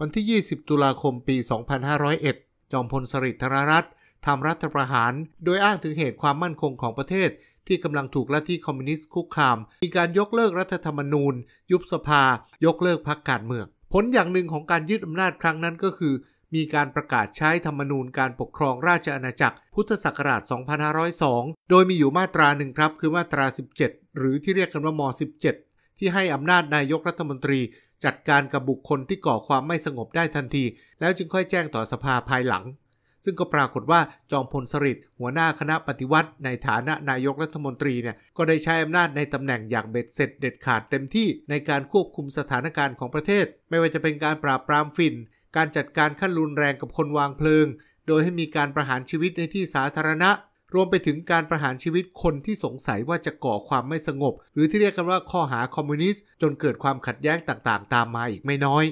วันที่ 20 ตุลาคมปี 2501 จอมพลสฤษดิ์ธนรัตน์ทำรัฐประหาร โดยอ้างถึงเหตุความมั่นคงของประเทศที่กำลังถูกลัทธิคอมมิวนิสต์คุกคาม มีการยกเลิกรัฐธรรมนูญ ยุบสภา ยกเลิกพรรคการเมืองผลอย่างหนึ่งของการยึดอำนาจครั้งนั้นก็คือ มีการประกาศใช้ธรรมนูญการปกครองราชอาณาจักร พุทธศักราช 2502 โดยมีอยู่มาตราหนึ่งครับคือมาตรา 17 หรือที่เรียกกันว่าม17ที่ให้อำนาจนายกรัฐมนตรี จัดการกับบุคคลที่ก่อความไม่สงบได้ทันที แล้วจึงค่อยแจ้งต่อสภาภายหลัง ซึ่งก็ปรากฏว่าจอมพลสฤษดิ์หัวหน้าคณะปฏิวัติในฐานะนายกรัฐมนตรีเนี่ยก็ได้ใช้อำนาจในตำแหน่งอย่างเบ็ดเสร็จเด็ดขาดเต็มที่ในการควบคุมสถานการณ์ของประเทศ ไม่ว่าจะเป็นการปราบปรามฝิ่น การจัดการขั้นรุนแรงกับคนวางเพลิง โดยให้มีการประหารชีวิตในที่สาธารณะรวมไปถึงการประหารชีวิตคนที่สงสัยว่าจะก่อความไม่สงบ หรือที่เรียกกันว่าข้อหาคอมมิวนิสต์ จนเกิดความขัดแย้งต่างๆ ตามมาอีกไม่น้อย